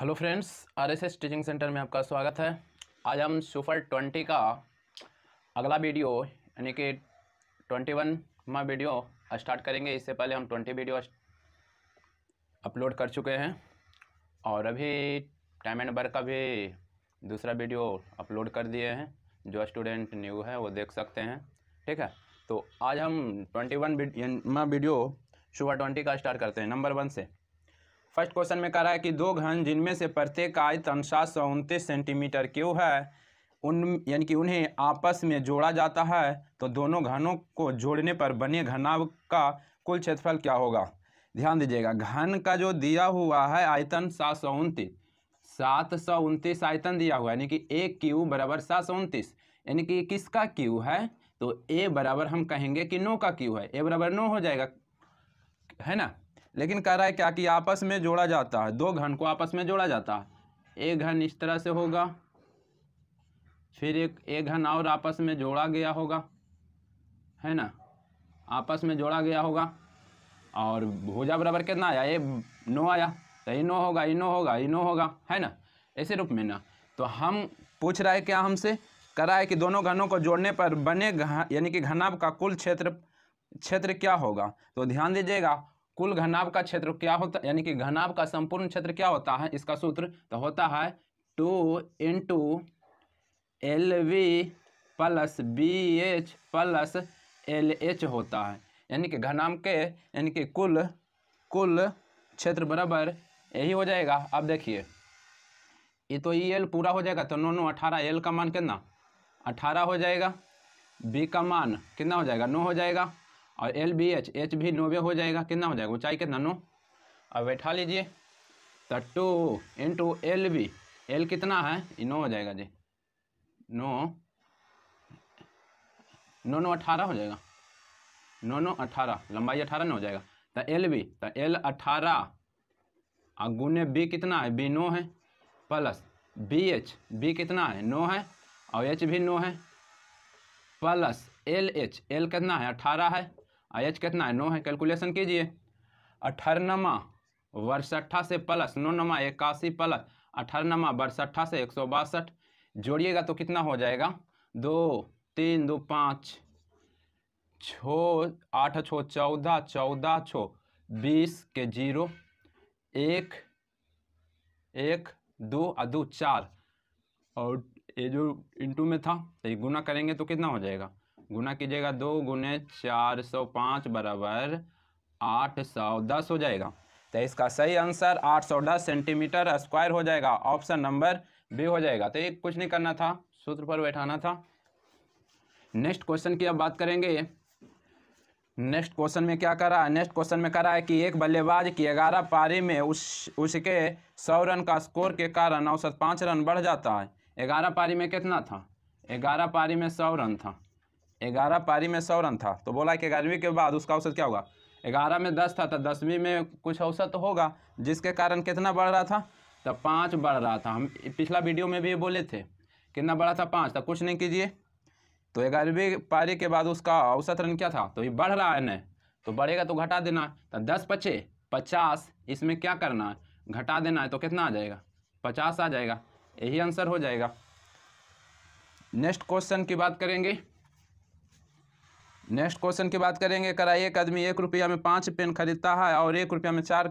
hello friends R S S teaching centre में आपका स्वागत है आज हम सुपर ट्वेंटी का अगला वीडियो यानी कि ट्वेंटी वन माँ वीडियो स्टार्ट करेंगे इससे पहले हम ट्वेंटी वीडियो अपलोड कर चुके हैं और अभी टाइम एंड वर्क का भी दूसरा वीडियो अपलोड कर दिए हैं जो स्टूडेंट न्यू है वो देख सकते हैं ठीक है तो आज हम twenty one video super twenty का स्टार्ट करते हैं नंबर वन से फर्स्ट क्वेश्चन में कह रहा है कि दो घन जिनमें से प्रत्येक का आयतन सात सौ उनतीस सेंटीमीटर क्यों है उन यानी कि उन्हें आपस में जोड़ा जाता है तो दोनों घनों को जोड़ने पर बने घनाव का कुल क्षेत्रफल क्या होगा ध्यान दीजिएगा घन का जो दिया हुआ है आयतन सात सौ उनतीस सात सौ उनतीस आयतन दिया हुआ है यानी कि एक क्यू बराबर सात सौ उनतीस यानी कि किसका क्यू है तो ए बराबर हम कहेंगे कि नो का क्यू है ए बराबर नो हो जाएगा है ना लेकिन कह रहा है क्या कि आपस में जोड़ा जाता है दो घन को आपस में जोड़ा जाता है एक घन इस तरह से होगा फिर एक एक घन और आपस में जोड़ा गया होगा है ना आपस में जोड़ा गया होगा और भुजा बराबर कितना आया ये नो आया तो ये नो होगा ये नो होगा ये नो होगा है ना ऐसे रूप में ना तो हम पूछ रहा है क्या हमसे करा है कि दोनों घनों को जोड़ने पर बने यानी कि घनाभ का कुल क्षेत्र क्षेत्र क्या होगा तो ध्यान दीजिएगा कुल घनाभ का क्षेत्र क्या होता है यानी कि घनाभ का संपूर्ण क्षेत्र क्या होता है इसका सूत्र तो होता है two into L V plus B H plus L H होता है यानी कि घनाम के यानी कि कुल कुल क्षेत्र बराबर यही हो जाएगा अब देखिए ये तो ई एल पूरा हो जाएगा तो नो नो अठारह एल का मान कितना अठारह हो जाएगा बी का मान कितना हो जाएगा नौ हो जाएगा और एल बी एच एच भी नोवे हो जाएगा कितना हो जाएगा ऊंचाई कितना नो अब बैठा लीजिए तो two into L B L कितना है नो हो जाएगा जी नो नो नो अठारह हो जाएगा नो नो अठारह लंबाई अठारह नो हो जाएगा तो एल बी तो एल अठारह और गुने बी कितना है बी नो है प्लस बी एच बी कितना है नो है और एच भी नो है प्लस एल एच एल कितना है अठारह है आई एच कितना है नौ है कैलकुलेशन कीजिए अठरनमा वर्षट्ठा से प्लस नौ नमा इक्यासी प्लस अठारहवा बरसट्ठा से एक सौ बासठ जोड़िएगा तो कितना हो जाएगा दो तीन दो पाँच छो आठ छो चौदह चौदह छो बीस के जीरो एक एक दो और दो चार और ये जो इंटू में था तो ये गुना करेंगे तो कितना हो जाएगा गुना कीजिएगा दो गुने चार सौ पाँच बराबर आठ सौ दस हो जाएगा तो इसका सही आंसर आठ सौ दस सेंटीमीटर स्क्वायर हो जाएगा ऑप्शन नंबर बी हो जाएगा तो ये कुछ नहीं करना था सूत्र पर बैठाना था नेक्स्ट क्वेश्चन की अब बात करेंगे नेक्स्ट क्वेश्चन में क्या करा है नेक्स्ट क्वेश्चन में करा है कि एक बल्लेबाज की ग्यारह पारी में उस उसके सौ रन का स्कोर के कारण औसत पाँच रन बढ़ जाता है ग्यारह पारी में कितना था ग्यारह पारी में सौ रन था ग्यारह पारी में सौ रन था तो बोला कि ग्यारहवीं के बाद उसका औसत क्या होगा ग्यारह में दस था तो दसवीं में कुछ औसत तो होगा जिसके कारण कितना बढ़ रहा था तो पाँच बढ़ रहा था हम पिछला वीडियो में भी बोले थे कितना बढ़ा था पाँच तो कुछ नहीं कीजिए तो ग्यारहवीं पारी के बाद उसका औसत रन क्या था तो ये बढ़ रहा है न तो बढ़ेगा तो घटा देना तो दस पचे पचास इसमें क्या करना है घटा देना है तो कितना आ जाएगा पचास आ जाएगा यही आंसर हो जाएगा नेक्स्ट क्वेश्चन की बात करेंगे नेक्स्ट क्वेश्चन की बात करेंगे कराइए एक आदमी एक रुपया में पाँच पेन खरीदता है और एक रुपया में चार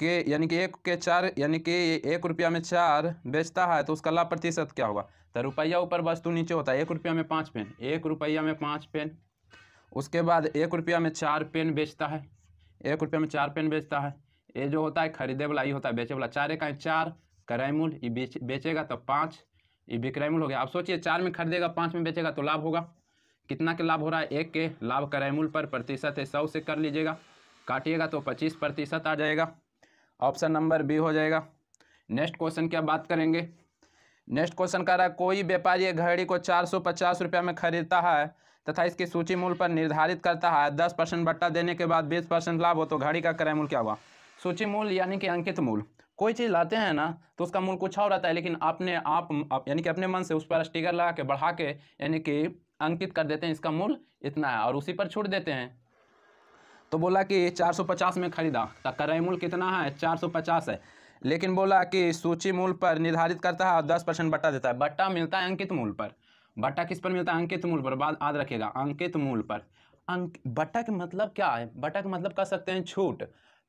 के यानी कि एक के चार यानी कि एक रुपया में चार बेचता है तो उसका लाभ प्रतिशत क्या होगा तो रुपया ऊपर वस्तु नीचे होता है एक रुपया में पाँच पेन एक रुपया में पाँच पेन उसके बाद एक रुपया में चार पेन बेचता है एक रुपया में चार पेन बेचता है ये जो होता है खरीदे वाला ये होता है बेचे वाला चार एक चार क्रय मूल्य ये बेचेगा तो पाँच ये विक्रय मूल्य हो गया आप सोचिए चार में खरीदेगा पाँच में बेचेगा तो लाभ होगा कितना के लाभ हो रहा है एक के लाभ क्रय मूल्य पर प्रतिशत है सौ से कर लीजिएगा काटिएगा तो पच्चीस प्रतिशत आ जाएगा ऑप्शन नंबर बी हो जाएगा नेक्स्ट क्वेश्चन की बात करेंगे नेक्स्ट क्वेश्चन कह रहा है कोई व्यापारी घड़ी को चार सौ पचास रुपया में खरीदता है तथा इसकी सूची मूल्य पर निर्धारित करता है दस परसेंट बट्टा देने के बाद बीस परसेंट लाभ हो तो घड़ी का क्रय मूल्य क्या हुआ सूची मूल्य यानी कि अंकित मूल्य कोई चीज़ लाते हैं ना तो उसका मूल्य कुछ और रहता है लेकिन अपने आप यानी कि अपने मन से उस पर स्टिकर लगा के बढ़ा के यानी कि अंकित कर देते हैं इसका मूल इतना है और उसी पर छूट देते हैं तो बोला कि 450 में खरीदा तो क्रय मूल्य कितना है 450 है लेकिन बोला कि सूची मूल पर निर्धारित करता है और दस परसेंट बट्टा देता है बट्टा मिलता है अंकित मूल पर बट्टा किस पर मिलता है अंकित मूल्य पर बाद याद रखिएगा अंकित मूल पर अंक बट्टा का मतलब क्या है बट्टा का मतलब कह सकते हैं छूट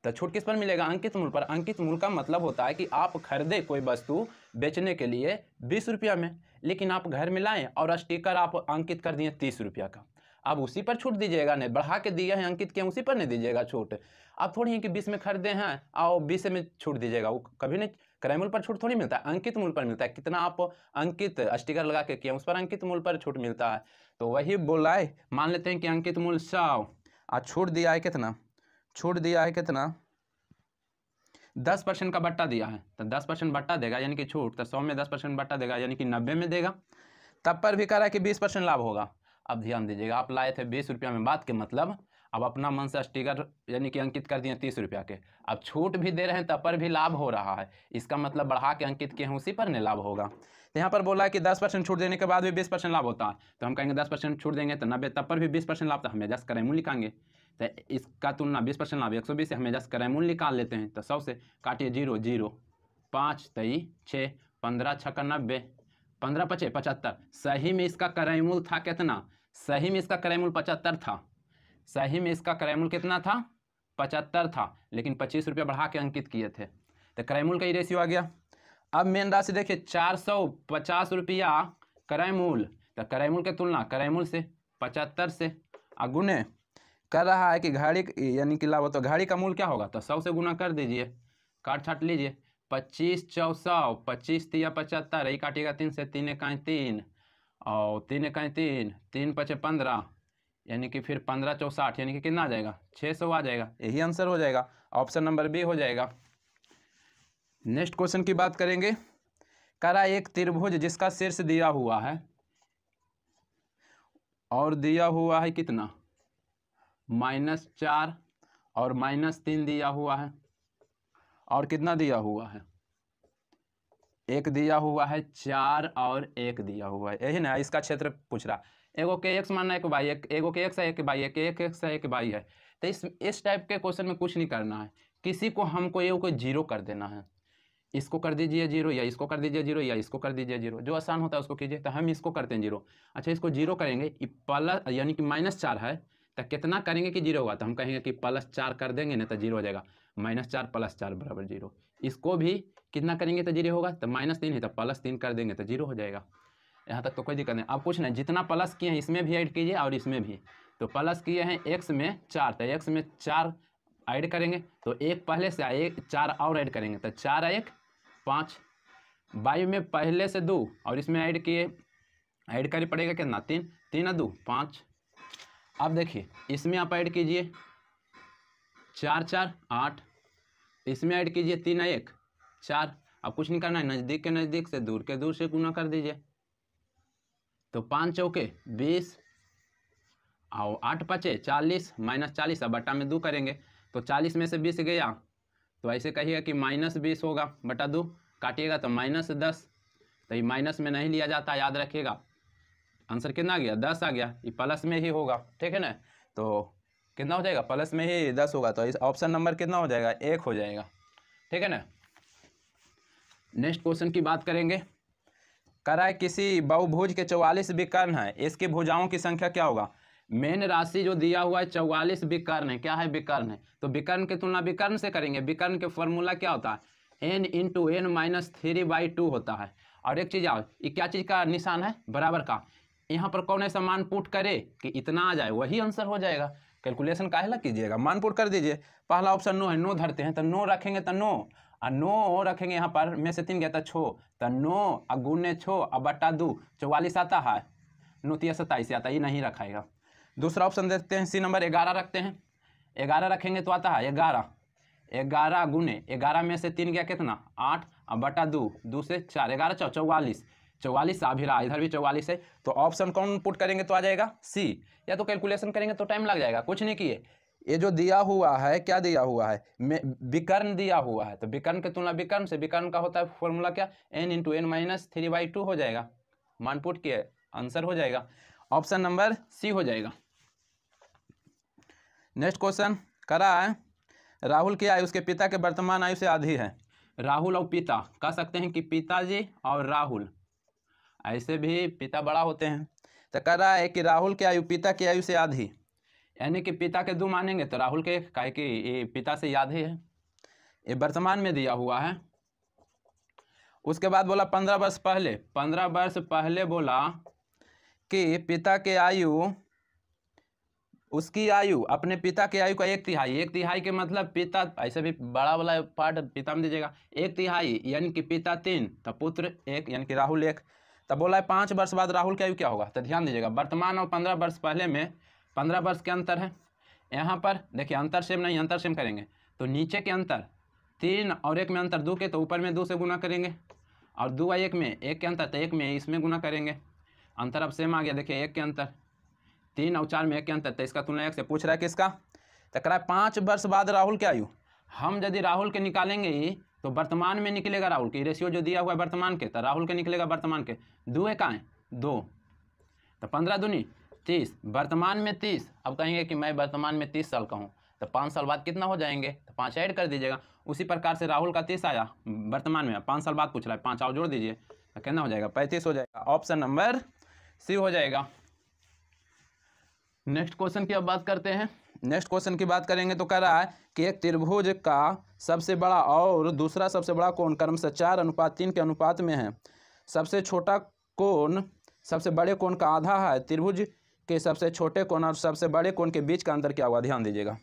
तो छूट किस पर मिलेगा अंकित मूल्य पर अंकित मूल का मतलब होता है कि आप खरीदे कोई वस्तु बेचने के लिए बीस रुपया में लेकिन आप घर में लाएँ और स्टीकर आप अंकित कर दिए तीस रुपया का आप उसी पर छूट दीजिएगा नहीं बढ़ा के दिया है अंकित के उसी पर नहीं दीजिएगा छूट आप थोड़ी है कि बीस में खरीदे हैं आओ बीस में छूट दीजिएगा वो कभी नहीं क्रय मूल पर छूट थोड़ी मिलता है अंकित मूल पर मिलता है कितना आप अंकित स्टिकर लगा के किया उस पर अंकित मूल पर छूट मिलता है तो वही बोला है मान लेते हैं कि अंकित मूल सौ आ छूट दिया है कितना छूट दिया है कितना दस परसेंट का बट्टा दिया है तो दस परसेंट बट्टा देगा यानी कि छूट तो सौ में दस परसेंट बट्टा देगा यानी कि नब्बे में देगा तब पर भी कह रहा है कि बीस परसेंट लाभ होगा अब ध्यान दीजिएगा आप लाए थे बीस रुपया में बात के मतलब अब अपना मन से स्टिकर यानी कि अंकित कर दिए तीस रुपया के अब छूट भी दे रहे हैं तब पर भी लाभ हो रहा है इसका मतलब बढ़ा के अंकित किए हैं उसी पर नहीं लाभ होगा तो यहाँ पर बोला है कि दस परसेंट छूट देने के बाद भी बीस परसेंट लाभ होता है तो हम कहेंगे दस परसेंट छूट देंगे तो नब्बे तब पर भी बीस परसेंट लाभ तो हमें दस करें मुँह लिखाएंगे तो इसका तुलना बीस परसेंट लाभ एक सौ बीस से हमें दस कराए मूल्य निकाल लेते हैं तो सौ से काटिए जीरो जीरो पाँच तेई छः पंद्रह छक्का नब्बे पंद्रह पचे पचहत्तर सही में इसका क्रय था कितना सही में इसका क्रय पचहत्तर था सही में इसका क्रय कितना था पचहत्तर था लेकिन पच्चीस रुपये बढ़ा के अंकित किए थे तो क्रय का ही रेशियो आ गया अब मेन राशि देखिए चार सौ पचास रुपया क्रय तो क्रय की तुलना क्रय से पचहत्तर से अगुने कर रहा है कि घाड़ी यानी कि लाभ तो घाड़ी का मूल क्या होगा तो सौ से गुना कर दीजिए काट छाट लीजिए पच्चीस चौ सौ पच्चीस तिया पचहत्तर यही काटेगा तीन से तीन इकाई तीन और तीन इकाई तीन तीन पचे पंद्रह यानी कि फिर पंद्रह साठ यानी कि कितना आ जाएगा छः सौ आ जाएगा यही आंसर हो जाएगा ऑप्शन नंबर बी हो जाएगा नेक्स्ट क्वेश्चन की बात करेंगे करा एक त्रिभुज जिसका शीर्ष दिया हुआ है और दिया हुआ है कितना माइनस चार और माइनस तीन दिया हुआ है और कितना दिया हुआ है एक दिया हुआ है चार और एक दिया हुआ है यही ना इसका क्षेत्र पूछ रहा एगो के एक्स मानना एक बाई एक एगो के एक्स है एक बाई एक एक एक्स है एक बाई है तो इस इस टाइप के क्वेश्चन में कुछ नहीं करना है किसी को हमको ये को जीरो कर देना है इसको कर दीजिए जीरो या इसको कर दीजिए जीरो या इसको कर दीजिए जीरो जो आसान होता है उसको कीजिए तो हम इसको करते हैं जीरो अच्छा इसको जीरो करेंगे प्लस यानी कि माइनस चार है तो कितना करेंगे कि जीरो होगा तो हम कहेंगे कि प्लस चार कर देंगे ना तो जीरो हो जाएगा माइनस चार प्लस चार बराबर जीरो इसको भी कितना करेंगे तो जीरो होगा तो माइनस तीन है तो प्लस तीन कर देंगे तो जीरो हो जाएगा यहाँ तक तो कोई दिक्कत नहीं अब कुछ नहीं जितना प्लस किए हैं इसमें भी ऐड कीजिए और इसमें भी तो प्लस किए हैं एक्स में चार तो एक्स में चार ऐड करेंगे तो एक पहले से एक चार और ऐड करेंगे तो चार एक पाँच बाई में पहले से दो और इसमें ऐड किए ऐड करनी पड़ेगा कितना तीन तीन दो पाँच अब देखिए इसमें आप ऐड कीजिए चार चार आठ इसमें ऐड कीजिए तीन एक चार अब कुछ नहीं करना है नज़दीक के नज़दीक से दूर के दूर से गुना कर दीजिए तो पाँच चौके बीस और आठ पचे चालीस माइनस चालीस अब बटा में दो करेंगे तो चालीस में से बीस गया तो ऐसे कहिएगा कि माइनस बीस होगा बटा दो काटिएगा तो माइनस दस तो ये माइनस में नहीं लिया जाता याद रखिएगा आंसर कितना आ गया दस आ गया ये प्लस में ही होगा ठीक है ना तो कितना हो जाएगा प्लस में ही दस होगा तो इस ऑप्शन नंबर कितना हो जाएगा एक हो जाएगा ठीक है ना नेक्स्ट क्वेश्चन की बात करेंगे कराए किसी बहुभुज के चौवालीस विकर्ण है इसके भुजाओं की संख्या क्या होगा मेन राशि जो दिया हुआ है चौवालीस विकर्ण है क्या है विकर्ण है तो विकर्ण की तुलना विकर्ण से करेंगे विकर्ण के फॉर्मूला क्या होता है N into N minus three by two होता है और एक चीज़ आओ ये क्या चीज़ का निशान है बराबर का यहाँ पर कौन ऐसा मान पुट करे कि इतना आ जाए वही आंसर हो जाएगा कैलकुलेशन काहेला कीजिएगा मान पुट कर दीजिए पहला ऑप्शन नो है नो धरते हैं तो नो रखेंगे तो नो आ नो रखेंगे यहाँ पर में से तीन गया था तो छो तो नो आ गुने छो आ बट्टा दू चौवालीस आता है नौ तीस तो सत्ताईस आता ये नहीं रखाएगा दूसरा ऑप्शन देखते हैं सी नंबर ग्यारह रखते हैं ग्यारह रखेंगे तो आता है ग्यारह ग्यारह गुने ग्यारह में से तीन गया कितना आठ और बटा दो दो से चार ग्यारह चौ चौवालीस चौवालीस आभिरा इधर भी चौवालीस है तो ऑप्शन कौन पुट करेंगे तो आ जाएगा सी या तो कैलकुलेशन करेंगे तो टाइम लग जाएगा कुछ नहीं किए ये जो दिया हुआ है क्या दिया हुआ है विकर्ण दिया हुआ है तो विकर्ण की तुलना विकर्ण से विकर्ण का होता है फॉर्मूला क्या N into N minus three by two हो जाएगा मानपुट किया आंसर हो जाएगा ऑप्शन नंबर सी हो जाएगा नेक्स्ट क्वेश्चन करा है राहुल की आयु उसके पिता के वर्तमान आयु से आधी है राहुल और पिता कह सकते हैं कि पिताजी और राहुल ऐसे भी पिता बड़ा होते हैं तो कह रहा है कि राहुल की आयु पिता की आयु से आधी यानी कि पिता के दो मानेंगे तो राहुल के कहे कि ये पिता से याद ही है ये वर्तमान में दिया हुआ है उसके बाद बोला पंद्रह वर्ष पहले पंद्रह वर्ष पहले बोला कि पिता के आयु उसकी आयु अपने पिता के आयु का एक तिहाई एक तिहाई के मतलब पिता ऐसे भी बड़ा वाला पार्ट पिता में दीजिएगा एक तिहाई यानी कि पिता तीन तो पुत्र एक यानी कि राहुल एक तब बोला है पाँच वर्ष बाद राहुल की आयु क्या होगा तो ध्यान दीजिएगा वर्तमान और पंद्रह वर्ष पहले में पंद्रह वर्ष के अंतर है यहाँ पर देखिए अंतर सेम नहीं अंतर सेम करेंगे तो नीचे के अंतर तीन और एक में अंतर दो के तो ऊपर में दो से गुना करेंगे और दो और एक में एक के अंतर तो एक में इसमें गुना करेंगे अंतर अब सेम आ गया देखिए एक के अंतर तीन और चार में एक के अंतर तो इसका तुलना एक से पूछ रहा है किसका तो कराए पाँच वर्ष बाद राहुल के आयु हम यदि राहुल के निकालेंगे तो वर्तमान में निकलेगा राहुल के रेशियो जो दिया हुआ है वर्तमान के तो राहुल के निकलेगा वर्तमान के दो आए दो तो पंद्रह दूनी तीस वर्तमान में तीस अब कहेंगे कि मैं वर्तमान में तीस साल का हूँ तो पाँच साल बाद कितना हो जाएंगे तो पाँच ऐड कर दीजिएगा उसी प्रकार से राहुल का तीस आया वर्तमान में पाँच साल बाद पूछ रहा है पाँच और जोड़ दीजिए तो कितना हो जाएगा पैंतीस हो जाएगा ऑप्शन नंबर सी हो जाएगा नेक्स्ट क्वेश्चन की अब बात करते हैं नेक्स्ट क्वेश्चन की बात करेंगे तो कह रहा है कि एक त्रिभुज का सबसे बड़ा और दूसरा सबसे बड़ा कोण कर्म से चार अनुपात तीन के अनुपात में है सबसे छोटा कोण सबसे बड़े कोण का आधा है त्रिभुज के सबसे छोटे कोण और सबसे बड़े कोण के बीच का अंतर क्या हुआ ध्यान दीजिएगा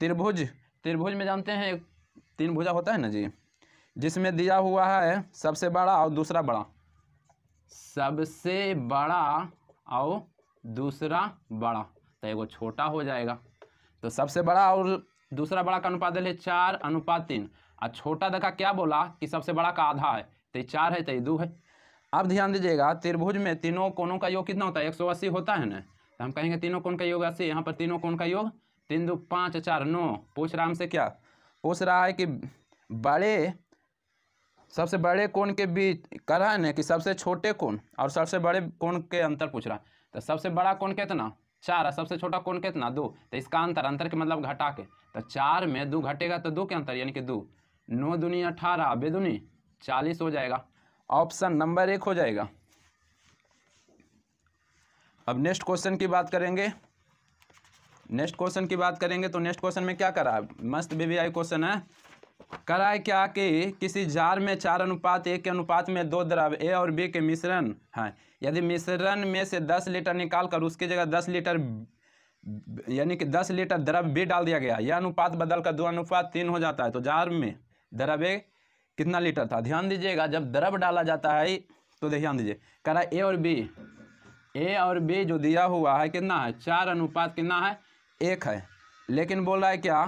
त्रिभुज त्रिभुज में जानते हैं तीन भुजा होता है ना जी जिसमें दिया हुआ है सबसे बड़ा और दूसरा बड़ा सबसे बड़ा और दूसरा बड़ा तो एगो छोटा हो जाएगा तो सबसे बड़ा और दूसरा बड़ा का अनुपात है चार अनुपात तीन और छोटा देखा क्या बोला कि सबसे बड़ा का आधा है तो ये चार है तो ये दो है अब ध्यान दीजिएगा त्रिभुज में तीनों कोणों का योग कितना होता है एक सौ अस्सी होता है ना तो हम कहेंगे तीनों कोण का योग अस्सी यहाँ पर तीनों कोण का योग तीन दो पाँच चार नौ पूछ रहा हमसे क्या पूछ रहा है कि बड़े सबसे बड़े कोण के बीच कह रहा है ना कि सबसे छोटे कोण और सबसे बड़े कोण के अंतर पूछ रहा है तो सबसे बड़ा कोण कितना चार सबसे छोटा कोण कितना दो तो इसका अंतर अंतर के मतलब घटा के तो चार में दो घटेगा तो दो के अंतर यानी कि दो नौ दुनी अठारह बेदुनी चालीस हो जाएगा ऑप्शन नंबर एक हो जाएगा अब नेक्स्ट क्वेश्चन की बात करेंगे नेक्स्ट क्वेश्चन की बात करेंगे तो नेक्स्ट क्वेश्चन में क्या करा मस्त बीबीआई क्वेश्चन है कराए क्या कि किसी जार में चार अनुपात एक के अनुपात में दो द्रव ए और बी के मिश्रण हैं यदि मिश्रण में से दस लीटर निकाल कर उसकी जगह दस लीटर यानी कि दस लीटर द्रव बी डाल दिया गया यह अनुपात बदल कर दो अनुपात तीन हो जाता है तो जार में द्रव ए कितना लीटर था ध्यान दीजिएगा जब द्रव डाला जाता है तो ध्यान दीजिए कराए ए और बी ए और बी जो दिया हुआ है कितना है चार अनुपात कितना है एक है लेकिन बोल रहा है क्या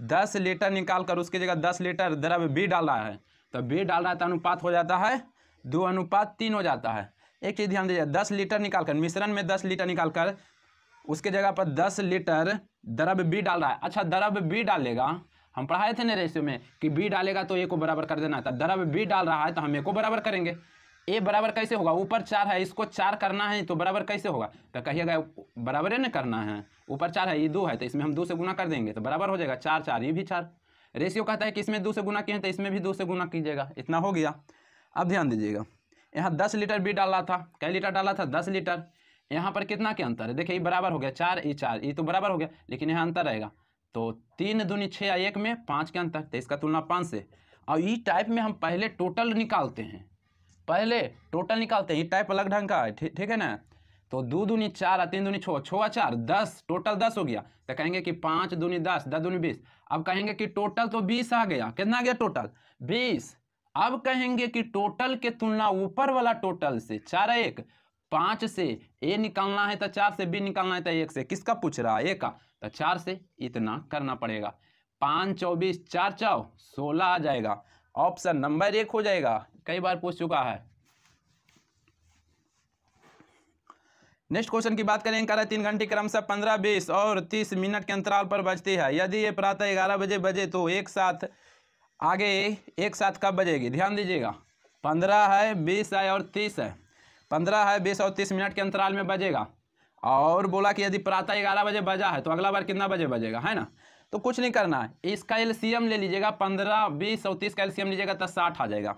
दस लीटर निकाल कर उसकी जगह दस लीटर द्रव्य बी डाल रहा है तो बी डाल रहा है तो अनुपात हो जाता है दो अनुपात तीन हो जाता है एक चीज़ ध्यान दीजिए दस लीटर निकाल कर मिश्रण में दस लीटर निकाल कर उसके जगह पर दस लीटर दरब बी डाल रहा है अच्छा दरब बी डालेगा हम पढ़ाए थे ना रेशियो में कि बी डालेगा तो ए को बराबर कर देना था तो दरब बी डाल रहा है तो हम ए को बराबर करेंगे ए बराबर कैसे होगा ऊपर चार है इसको चार करना है तो बराबर कैसे होगा तो कहिएगा बराबर ही ना करना है ऊपर चार है ये दो है तो इसमें हम दो से गुना कर देंगे तो बराबर हो जाएगा चार चार ये भी चार रेशियो कहता है कि इसमें दो से गुना किए तो इसमें भी दो से गुना कीजिएगा इतना हो गया अब ध्यान दीजिएगा यहाँ दस लीटर भी डाला था कई लीटर डाला था दस लीटर यहाँ पर कितना के अंतर है देखिए ये बराबर हो गया चार ये चार ये तो बराबर हो गया लेकिन यहाँ अंतर रहेगा तो तीन दूनी छः या एक में पाँच के अंतर तो इसका तुलना पाँच से और ई टाइप में हम पहले टोटल निकालते हैं पहले टोटल निकालते हैं ये टाइप अलग ढंग का है ठीक थी, है ना तो दो दूनी चार तीन दूनी छो छो चार दस टोटल दस हो गया तो कहेंगे कि पाँच दूनी दस दस दूनी बीस अब कहेंगे कि टोटल तो बीस आ गया कितना आ गया टोटल बीस अब कहेंगे कि टोटल के तुलना ऊपर वाला टोटल से चार एक पाँच से ए निकालना है तो चार से बी निकालना है तो एक से किसका पूछ रहा है ए का तो चार से इतना करना पड़ेगा पाँच चौबीस चार चौ सोलह आ जाएगा ऑप्शन नंबर एक हो जाएगा कई बार पूछ चुका है नेक्स्ट क्वेश्चन की बात करें कह तीन घंटे क्रम से पंद्रह बीस और तीस मिनट के अंतराल पर बजती है यदि ये प्रातः ग्यारह बजे बजे तो एक साथ आगे एक साथ कब बजेगी ध्यान दीजिएगा पंद्रह है बीस है और तीस है पंद्रह है बीस और तीस मिनट के अंतराल में बजेगा और बोला कि यदि प्रातः ग्यारह बजे बजा है तो अगला बार कितना बजे बजेगा है ना तो कुछ नहीं करना है इसका एलसीएम ले लीजिएगा पंद्रह बीस तीस का एलसीएम लीजिएगा तो साठ आ जाएगा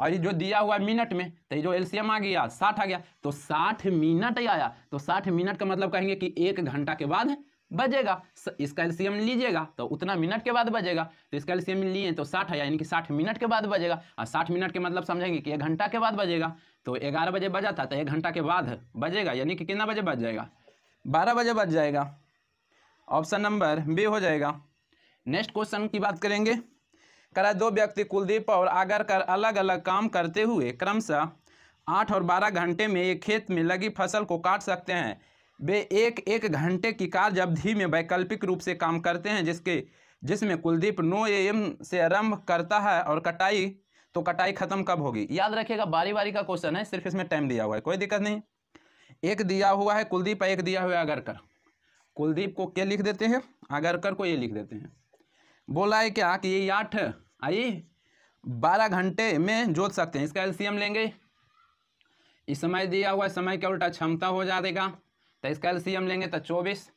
और ये जो दिया हुआ है मिनट में तो ये जो एलसीएम आ गया साठ आ गया तो साठ मिनट आया तो साठ मिनट का मतलब कहेंगे कि एक घंटा के बाद बजेगा इसका एलसीएम लीजिएगा तो उतना मिनट के बाद बजेगा तो इसका एलसीएम लिए तो साठ आया यानी कि साठ मिनट के बाद बजेगा और साठ मिनट के मतलब समझेंगे कि एक घंटा के बाद बजेगा तो ग्यारह बजे बजा था तो एक घंटा के बाद बजेगा यानी कि कितना बजे बज जाएगा बारह बजे बज जाएगा ऑप्शन नंबर बी हो जाएगा नेक्स्ट क्वेश्चन की बात करेंगे करा दो व्यक्ति कुलदीप और आगर कर अलग अलग काम करते हुए क्रमशः आठ और बारह घंटे में एक खेत में लगी फसल को काट सकते हैं वे एक एक घंटे की कार्य अवधि में वैकल्पिक रूप से काम करते हैं जिसके जिसमें कुलदीप नौ एम से आरंभ करता है और कटाई तो कटाई खत्म कब होगी याद रखिएगा बारी बारी का क्वेश्चन है सिर्फ इसमें टाइम दिया हुआ है कोई दिक्कत नहीं एक दिया हुआ है कुलदीप एक दिया हुआ है कर कुलदीप को क्या लिख देते हैं आगरकर को ये लिख देते हैं बोला है क्या कि ये आठ आई बारह घंटे में जोत सकते हैं इसका एल्सियम लेंगे इस समय दिया हुआ समय क्या उल्टा क्षमता हो जाएगा तो इसका एल्सियम लेंगे तो चौबीस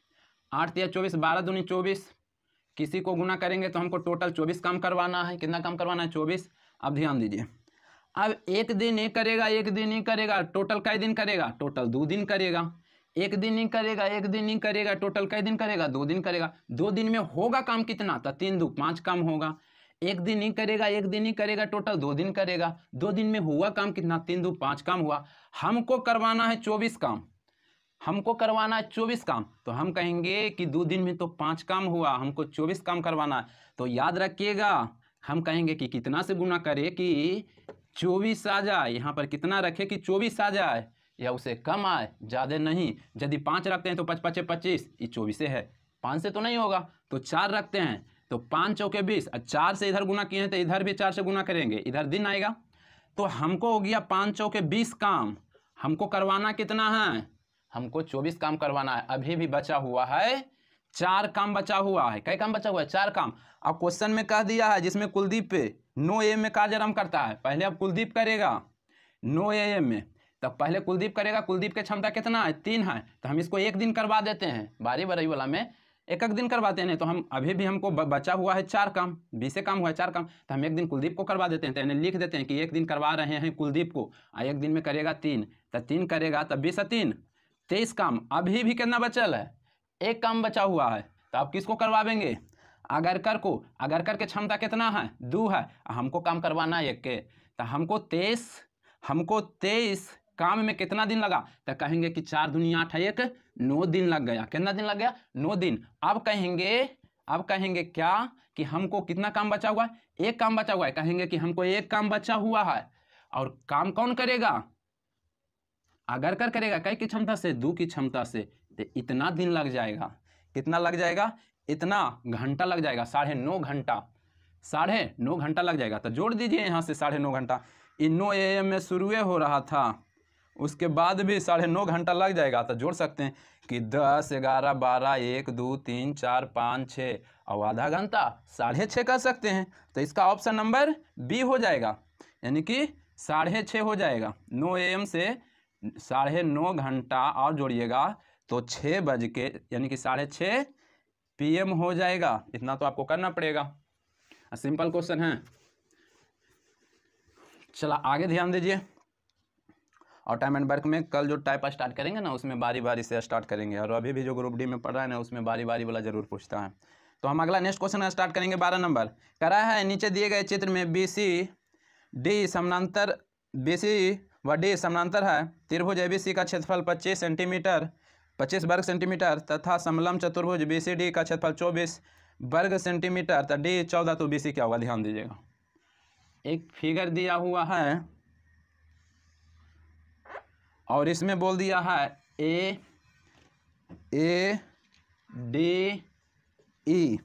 आठ या चौबीस बारह दूनी चौबीस किसी को गुना करेंगे तो हमको टोटल चौबीस काम करवाना है कितना काम करवाना है चौबीस अब ध्यान दीजिए अब एक दिन ये करेगा एक दिन ये करेगा टोटल कई दिन करेगा टोटल दो दिन करेगा एक दिन नहीं करेगा एक दिन नहीं करेगा टोटल कई दिन करेगा दो दिन करेगा दो दिन में होगा काम कितना तो तीन दो पाँच काम होगा एक दिन नहीं करेगा एक दिन नहीं करेगा टोटल दो दिन करेगा दो दिन में हुआ काम कितना तीन दो पाँच काम हुआ हमको करवाना है चौबीस काम हमको करवाना है चौबीस काम तो हम कहेंगे कि दो दिन में तो पाँच काम हुआ हमको चौबीस काम करवाना है तो याद रखिएगा हम कहेंगे कि कितना से गुना करे कि चौबीस आ जाए यहाँ पर कितना रखे कि चौबीस आ जाए या उसे कम आए ज़्यादा नहीं यदि पाँच रखते हैं तो पच पचे पच्चीस ये चौबीसें है पाँच से तो नहीं होगा तो चार रखते हैं तो पाँच चौके बीस और चार से इधर गुना किए हैं तो इधर भी चार से गुना करेंगे इधर दिन आएगा तो हमको हो गया पाँच चौके बीस काम हमको करवाना कितना है हमको चौबीस काम करवाना है अभी भी बचा हुआ है चार काम बचा हुआ है कई काम बचा हुआ है चार काम अब क्वेश्चन में कह दिया है जिसमें कुलदीप पे नो ए में कार्य आरम्भ करता है पहले अब कुलदीप करेगा नो ए में तो पहले कुलदीप करेगा कुलदीप की क्षमता कितना है तीन है तो हम इसको एक दिन करवा देते हैं बारी बरई वाला में एक एक दिन करवाते हैं तो हम अभी भी हमको बचा हुआ है चार काम बीसे काम हुआ है चार काम तो हम एक दिन कुलदीप को करवा देते हैं तो यानी लिख देते हैं कि एक दिन करवा रहे हैं कुलदीप को और एक दिन में करेगा तीन तो तीन करेगा तो बीस तीन तेईस काम अभी भी कितना बचल है एक काम बचा हुआ है तो आप किसको करवावेंगे अगरकर को अगरकर के क्षमता कितना है दो है हमको काम करवाना है एक के तो हमको तेईस हमको तेईस काम में कितना दिन लगा तो कहेंगे कि चार दुनिया आठ एक नौ दिन लग गया कितना दिन लग गया नौ दिन अब कहेंगे अब कहेंगे क्या कि हमको कितना काम बचा हुआ है एक काम बचा हुआ है कहेंगे कि हमको एक काम बचा हुआ है और काम कौन करेगा अगर कर करेगा कई की क्षमता से दो की क्षमता से तो इतना दिन लग जाएगा कितना लग जाएगा इतना घंटा लग जाएगा साढ़े नौ घंटा साढ़े नौ घंटा लग जाएगा तो जोड़ दीजिए यहाँ से साढ़े नौ घंटा इन नौ ए एम में शुरू हो रहा था उसके बाद भी साढ़े नौ घंटा लग जाएगा तो जोड़ सकते हैं कि दस ग्यारह बारह एक दो तीन चार पाँच छः और आधा घंटा साढ़े छः कर सकते हैं तो इसका ऑप्शन नंबर बी हो जाएगा यानी कि साढ़े छः हो जाएगा नौ ए से साढ़े नौ घंटा और जोड़िएगा तो छः बज के यानी कि साढ़े छः पी हो जाएगा इतना तो आपको करना पड़ेगा सिंपल क्वेश्चन है चला आगे ध्यान दीजिए और टाइम एंड वर्क में कल जो टाइप स्टार्ट करेंगे ना उसमें बारी बारी से स्टार्ट करेंगे और अभी भी जो ग्रुप डी में पढ़ रहा है ना उसमें बारी बारी वाला जरूर पूछता है तो हम अगला नेक्स्ट क्वेश्चन स्टार्ट करेंगे बारह नंबर करा है नीचे दिए गए चित्र में बी सी डी समानांतर बी सी व डी समानांतर है त्रिभुज ए बी सी का क्षेत्रफल पच्चीस सेंटीमीटर पच्चीस वर्ग सेंटीमीटर तथा समलम चतुर्भुज बी सी डी का क्षेत्रफल चौबीस वर्ग सेंटीमीटर तथा डी चौदह तो बी सी क्या होगा ध्यान दीजिएगा एक फिगर दिया हुआ है और इसमें बोल दिया है ए ए डी ई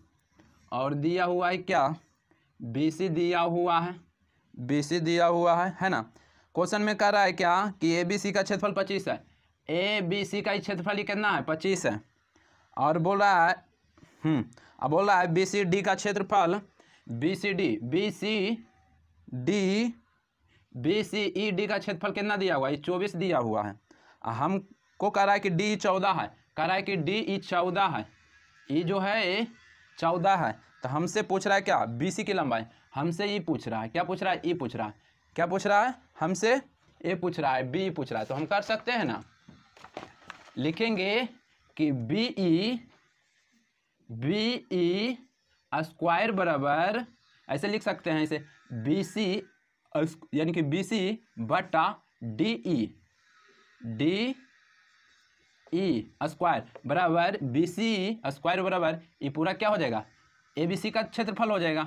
और दिया हुआ है क्या बी सी दिया हुआ है बी सी दिया हुआ है है ना क्वेश्चन में कह रहा है क्या कि ए बी सी का क्षेत्रफल पच्चीस है ए बी सी का क्षेत्रफल कितना है पच्चीस है और बोल रहा है हम्म, अब बोल रहा है बी सी डी का क्षेत्रफल B C D B C D B C E D का क्षेत्रफल कितना दिया हुआ है चौबीस दिया हुआ है हमको कह रहा है कि डी चौदह है कह रहा है कि डी ई चौदह है ई जो है चौदह है तो हमसे पूछ रहा है क्या बी सी की लंबाई हमसे ई पूछ रहा है क्या पूछ रहा है ई पूछ रहा है क्या पूछ रहा है हमसे ए पूछ रहा है बी पूछ रहा है तो हम कर सकते हैं ना लिखेंगे कि B E B E square बराबर ऐसे लिख सकते हैं इसे बी सी यानी कि बी सी बटा D E D E square बराबर बी सी स्क्वायर बराबर ये पूरा क्या हो जाएगा ए बी सी का क्षेत्रफल हो जाएगा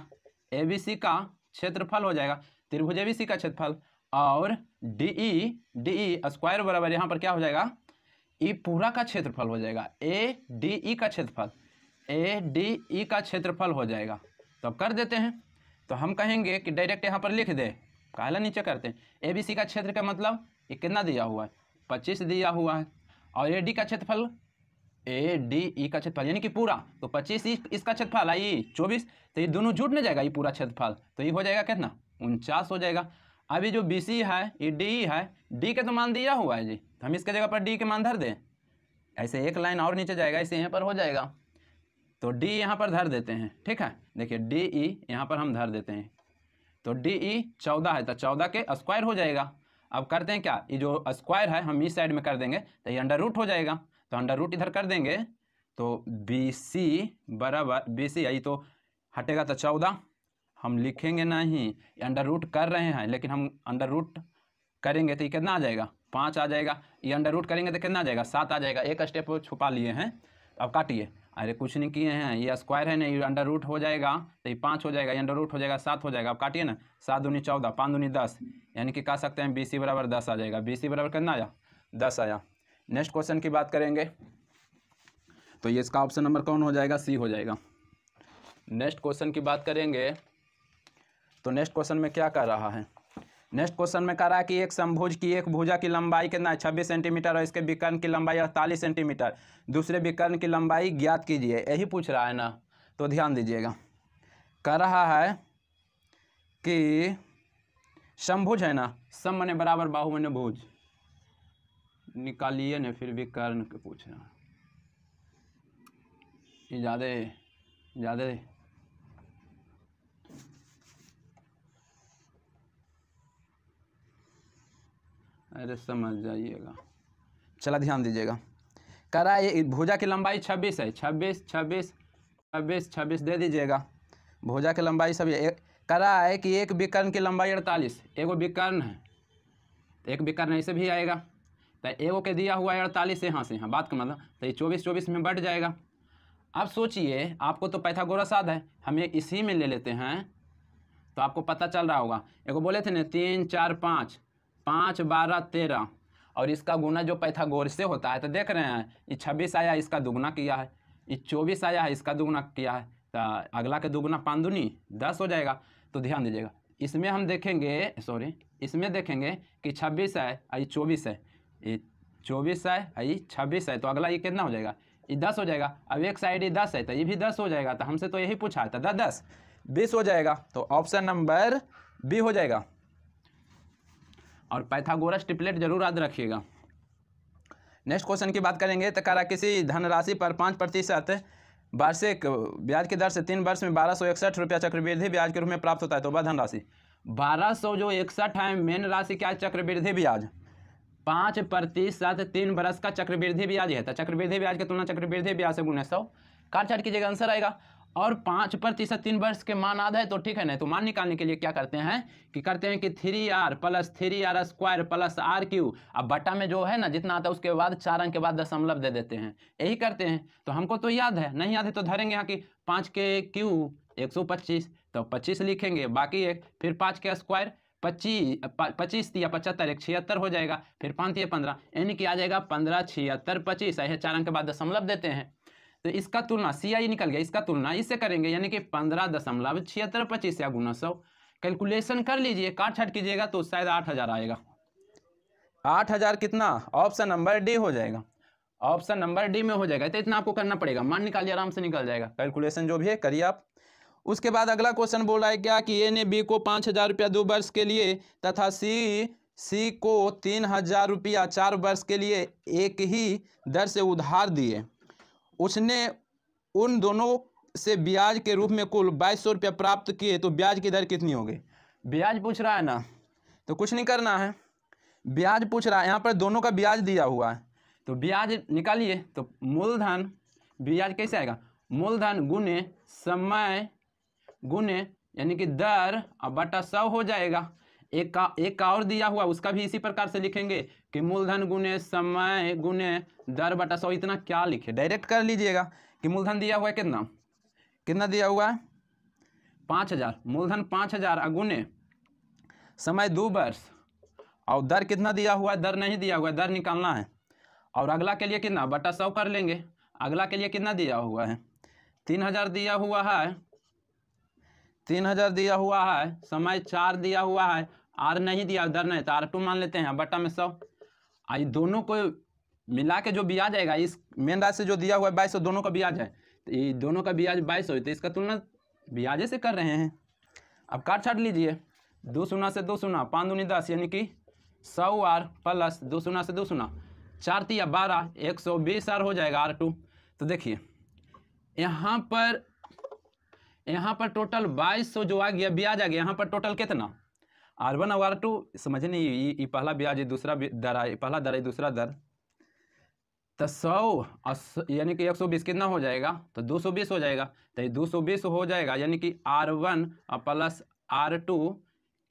ए बी सी का क्षेत्रफल हो जाएगा त्रिभुज ए बी सी का क्षेत्रफल और D E D E square बराबर यहाँ पर क्या हो जाएगा ई पूरा का क्षेत्रफल हो जाएगा ए डी ई का क्षेत्रफल ए डी ई का क्षेत्रफल हो जाएगा तो अब कर देते हैं तो हम कहेंगे कि डायरेक्ट यहाँ पर लिख दे काला नीचे करते हैं ए बी सी का क्षेत्र का मतलब ये कितना दिया हुआ है पच्चीस दिया हुआ है और ए डी का क्षेत्रफल ए डी ई का क्षेत्रफल यानी कि पूरा तो पच्चीस इसका क्षेत्रफल आई चौबीस तो ये दोनों जुट नहीं जाएगा ये पूरा क्षेत्रफल तो ये हो जाएगा कितना उनचास हो जाएगा अभी जो बी सी है ये डी ई e है डी का तो मान दिया हुआ है जी तो हम इसके जगह पर डी के मान धर दें ऐसे एक लाइन और नीचे जाएगा ऐसे यहाँ पर हो जाएगा तो डी यहाँ पर धर देते हैं ठीक है देखिए डी ई e यहाँ पर हम धर देते हैं तो डी ई e चौदह है तो चौदह के स्क्वायर हो जाएगा अब करते हैं क्या ये जो स्क्वायर है हम इस साइड में कर देंगे तो ये अंडर रूट हो जाएगा तो अंडर रूट इधर कर देंगे तो बी सी बराबर बी सी यही तो हटेगा तो चौदह हम लिखेंगे नहीं अंडर रूट कर रहे हैं लेकिन हम अंडर रूट करेंगे तो ये कितना आ जाएगा पाँच आ जाएगा ये अंडर रूट करेंगे तो कितना आ जाएगा सात आ जाएगा एक स्टेप छुपा लिए हैं अब काटिए अरे कुछ नहीं किए हैं ये स्क्वायर है ना ये अंडर रूट हो जाएगा तो ये पाँच हो जाएगा ये अंडर रूट हो जाएगा सात हो जाएगा आप काटिए ना सात दूनी चौदह पाँच दूनी दस यानी कि कह सकते हैं बी सी बराबर दस आ जाएगा बी सी बराबर कितना आया दस आया नेक्स्ट क्वेश्चन की बात करेंगे तो ये इसका ऑप्शन नंबर कौन हो जाएगा सी हो जाएगा नेक्स्ट क्वेश्चन की बात करेंगे तो नेक्स्ट क्वेश्चन में क्या कह रहा है नेक्स्ट क्वेश्चन में कह रहा है कि एक संभुज की एक भुजा की लंबाई कितना है छब्बीस सेंटीमीटर और इसके विकर्ण की लंबाई अड़तालीस सेंटीमीटर दूसरे विकर्ण की लंबाई ज्ञात कीजिए यही पूछ रहा है ना तो ध्यान दीजिएगा कह रहा है कि संभुज है ना सम मने बराबर बाहु मने भुज निकालिए ना फिर विकर्ण के पूछ पूछना ज़्यादा ज़्यादा अरे समझ जाइएगा चला ध्यान दीजिएगा कह रहा है ये भुजा की लंबाई छब्बीस है छब्बीस छब्बीस छब्बीस छब्बीस दे दीजिएगा भुजा की लंबाई सब कह रहा है कि एक विकर्ण की लंबाई अड़तालीस एगो विकर्ण है तो एक विकर्ण ऐसे भी आएगा तो एगो के दिया हुआ है अड़तालीस यहाँ से यहाँ बात का मतलब तो ये चौबीस चौबीस में बढ़ जाएगा अब सोचिए आपको तो पैथागोरस याद है हमें इसी में ले लेते हैं तो आपको पता चल रहा होगा एगो बोले थे ना तीन चार पाँच पाँच बारह तेरह और इसका गुना जो पैथागोर से होता है तो देख रहे हैं ये छब्बीस आया इसका दुगुना किया है ये चौबीस आया है इसका दुगुना किया है तो अगला के दुगुना पाँच दूनी दस हो जाएगा तो ध्यान दीजिएगा इसमें हम देखेंगे सॉरी इसमें देखेंगे कि छब्बीस है आई चौबीस है ये चौबीस है आई छब्बीस है तो अगला ये कितना हो जाएगा ये दस हो जाएगा अब एक साइड ये दस है तो ये भी दस हो जाएगा तो हमसे तो यही पूछा था तो दस बीस हो जाएगा तो ऑप्शन नंबर बी हो जाएगा और पैथागोरस ट्रिपलेट जरूर याद रखिएगा नेक्स्ट क्वेश्चन की बात करेंगे तो करा किसी धनराशि पर पाँच प्रतिशत वार्षिक ब्याज की दर से तीन वर्ष में बारह सौ इकसठ रुपया चक्रवृद्धि ब्याज के रूप में प्राप्त होता है तो वह धनराशि बारह सौ जो इकसठ है मेन राशि क्या है चक्रवृद्धि ब्याज पाँच प्रतिशत तीन वर्ष का चक्रवृद्धि ब्याज है तो चक्रवृद्धि ब्याज की तुलना चक्रवृद्धि ब्याज से गुणे सौ कार्ड चार्ट कीजिएगा आंसर आएगा और पाँच प्रतिशत तीन वर्ष के मान आधा है तो ठीक है ना तो मान निकालने के लिए क्या करते हैं कि करते हैं कि three R plus three R square plus R Q अब बटा में जो है ना जितना आता है उसके बाद चार अंक के बाद दशमलव दे देते हैं यही करते हैं तो हमको तो याद है नहीं याद है तो धरेंगे यहाँ की पाँच के क्यू एक सौ पच्चीस तो पच्चीस लिखेंगे बाकी एक फिर पाँच के स्क्वायर पच्चीस पच्चीस या पचहत्तर एक छिहत्तर हो जाएगा फिर पाँच या पंद्रह यानी कि आ जाएगा पंद्रह छिहत्तर पच्चीस चार अंक के बाद दशमलव देते हैं तो इसका तुलना सी आई e निकल गया इसका तुलना इससे करेंगे यानी कि पंद्रह दशमलव छिहत्तर पच्चीस या गुना सौ कैलकुलेशन कर लीजिए काट छाट कीजिएगा तो शायद आठ हज़ार आएगा आठ हज़ार कितना ऑप्शन नंबर डी हो जाएगा ऑप्शन नंबर डी में हो जाएगा तो इतना आपको करना पड़ेगा मान निकालिए आराम से निकल जाएगा कैलकुलेशन जो भी है करिए आप उसके बाद अगला क्वेश्चन बोल रहा है क्या कि ए ने बी को पाँच हज़ार रुपया दो वर्ष के लिए तथा सी सी को तीन हजार रुपया चार वर्ष के लिए एक ही दर से उधार दिए उसने उन दोनों से ब्याज के रूप में कुल बाईस सौ रुपया प्राप्त किए तो ब्याज की दर कितनी होगी ब्याज पूछ रहा है ना तो कुछ नहीं करना है ब्याज पूछ रहा है यहाँ पर दोनों का ब्याज दिया हुआ है तो ब्याज निकालिए तो मूलधन ब्याज कैसे आएगा मूलधन गुने समय गुने यानी कि दर और बटा सौ हो जाएगा एक का एक का और दिया हुआ उसका भी इसी प्रकार से लिखेंगे कि मूलधन गुने समय गुने दर बटा सौ इतना क्या लिखे डायरेक्ट कर लीजिएगा कि मूलधन दिया हुआ है कितना कितना दिया हुआ है पाँच हज़ार मूलधन पाँच हज़ार गुने समय दो वर्ष और दर कितना दिया हुआ है दर नहीं दिया हुआ है दर निकालना है और अगला के लिए कितना बटा सौ कर लेंगे अगला के लिए कितना दिया हुआ है तीन हज़ार दिया हुआ है तीन हज़ार दिया हुआ है समय चार दिया हुआ है आर नहीं दिया उधर नहीं तो आर टू मान लेते हैं बट्टा में सौ आई दोनों को मिला के जो ब्याज आएगा इस मेन राशि से जो दिया हुआ है बाईस दोनों का ब्याज है तो ये दोनों का ब्याज बाईस हो तो इसका तुलना ब्याजे से कर रहे हैं अब काट छाट लीजिए दो सुना से दो सुना पाँच दूनी दस यानी कि सौ आर प्लस दो सुना से दो सुना चार तीया बारह एक सौ बीस आर हो जाएगा आर टू तो देखिए यहाँ पर यहाँ पर टोटल बाईस सौ जो आ गया ब्याज आ गया यहाँ पर टोटल कितना आर वन और आर टू समझे नहीं ये पहला ब्याज है दूसरा दर है पहला दर है दूसरा दर तो सौ यानी कि एक सौ बीस कितना हो जाएगा तो दो सौ बीस हो जाएगा तो ये दो सौ बीस हो जाएगा यानी कि R one plus R two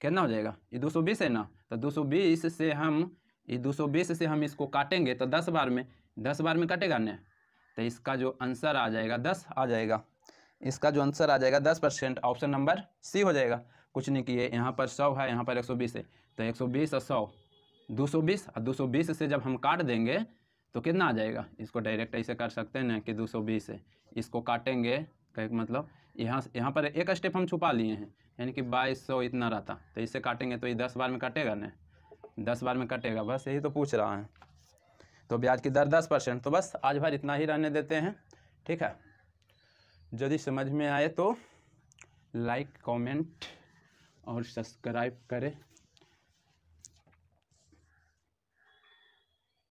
कितना हो जाएगा ये दो सौ बीस है ना तो दो सौ बीस से हम ये दो सौ बीस से हम इसको काटेंगे तो दस बार में दस बार में काटेगा ना तो इसका जो आंसर आ जाएगा दस आ जाएगा इसका जो आंसर आ जाएगा दस परसेंट ऑप्शन नंबर सी हो जाएगा कुछ नहीं किए यहाँ पर सौ है यहाँ पर एक सौ बीस है तो एक सौ बीस और सौ दो सौ बीस और दो सौ बीस से जब हम काट देंगे तो कितना आ जाएगा इसको डायरेक्ट ऐसे कर सकते हैं ना कि दो सौ बीस है इसको काटेंगे का मतलब यहाँ यहाँ पर एक स्टेप हम छुपा लिए हैं यानी कि बाईस सौ इतना रहता तो इसे काटेंगे तो ये दस बार में कटेगा ना दस बार में कटेगा बस यही तो पूछ रहा है तो ब्याज की दर दस परसेंट तो बस आज भर इतना ही रहने देते हैं ठीक है यदि समझ में आए तो लाइक कॉमेंट और सब्सक्राइब करें